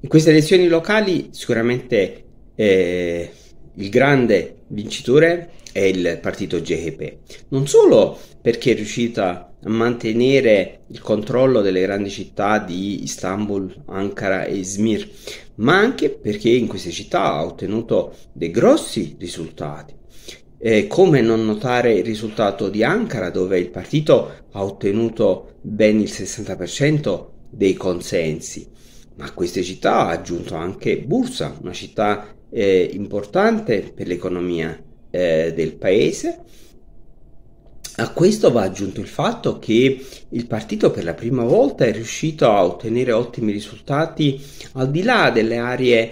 In queste elezioni locali sicuramente eh, il grande vincitore è il partito GHP, non solo perché è riuscita a mantenere il controllo delle grandi città di Istanbul, Ankara e Izmir, ma anche perché in queste città ha ottenuto dei grossi risultati. Eh, come non notare il risultato di Ankara, dove il partito ha ottenuto ben il 60% dei consensi a queste città ha aggiunto anche Bursa, una città eh, importante per l'economia eh, del paese. A questo va aggiunto il fatto che il partito per la prima volta è riuscito a ottenere ottimi risultati al di là delle aree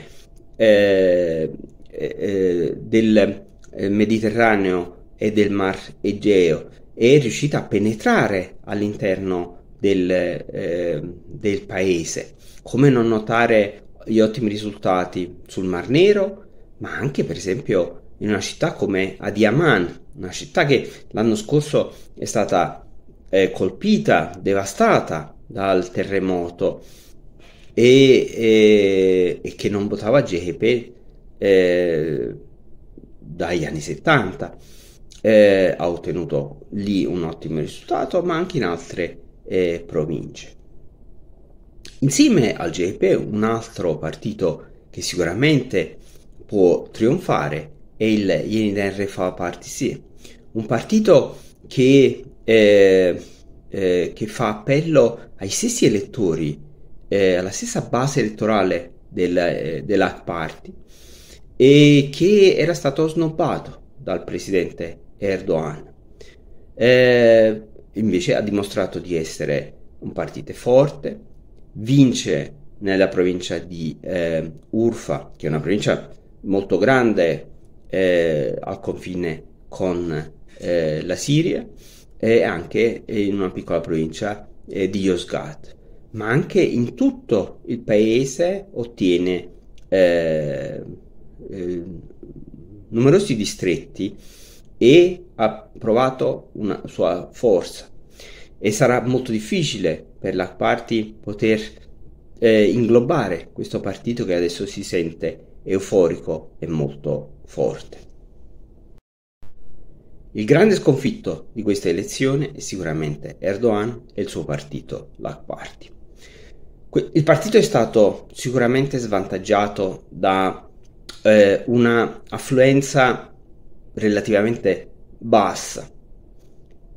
eh, eh, eh del eh, Mediterraneo e del Mar Egeo, è riuscito a penetrare all'interno di del, eh, del paese. Come non notare gli ottimi risultati sul Mar Nero, ma anche per esempio in una città come Adiaman, una città che l'anno scorso è stata eh, colpita, devastata dal terremoto e, e, e che non votava GHP eh, dagli anni 70. Eh, ha ottenuto lì un ottimo risultato, ma anche in altre città e province. Insieme al GIP un altro partito che sicuramente può trionfare è il Yeniden Refa Partisi, un partito che, eh, eh, che, fa appello ai stessi elettori, eh, alla stessa base elettorale del, eh, dell'Ak Party e che era stato snobbato dal presidente Erdogan. Eh, invece ha dimostrato di essere un partito forte, vince nella provincia di eh, Urfa, che è una provincia molto grande eh, al confine con eh, la Siria, e anche in una piccola provincia eh, di Yozgat, ma anche in tutto il paese ottiene eh, eh, numerosi distretti e ha provato una sua forza e sarà molto difficile per la party poter eh, inglobare questo partito che adesso si sente euforico e molto forte. Il grande sconfitto di questa elezione è sicuramente Erdogan e il suo partito, la Party. Il partito è stato sicuramente svantaggiato da eh, una affluenza relativamente bassa,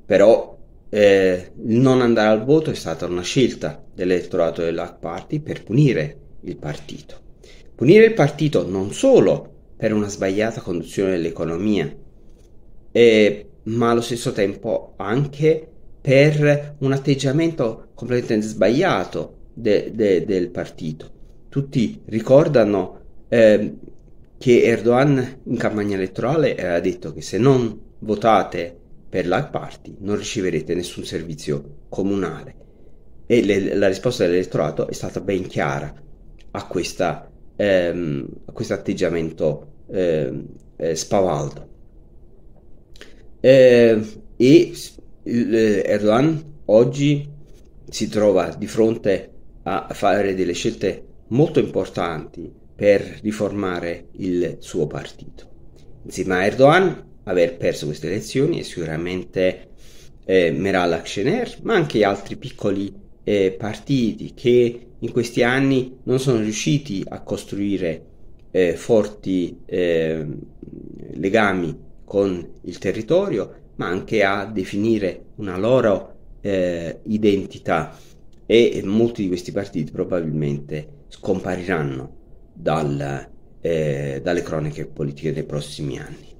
però eh, non andare al voto è stata una scelta dell'elettorato dell'Hack Party per punire il partito. Punire il partito non solo per una sbagliata conduzione dell'economia, eh, ma allo stesso tempo anche per un atteggiamento completamente sbagliato de, de, del partito. Tutti ricordano eh, che Erdogan in campagna elettorale aveva detto che se non votate per la party non riceverete nessun servizio comunale e le, la risposta dell'elettorato è stata ben chiara a, questa, ehm, a questo atteggiamento ehm, eh, spavaldo eh, e eh, Erdogan oggi si trova di fronte a fare delle scelte molto importanti per riformare il suo partito. Insieme a Erdogan, aver perso queste elezioni è sicuramente eh, Meral Akşener, ma anche altri piccoli eh, partiti che in questi anni non sono riusciti a costruire eh, forti eh, legami con il territorio, ma anche a definire una loro eh, identità e molti di questi partiti probabilmente scompariranno dal, eh, dalle cronache politiche dei prossimi anni.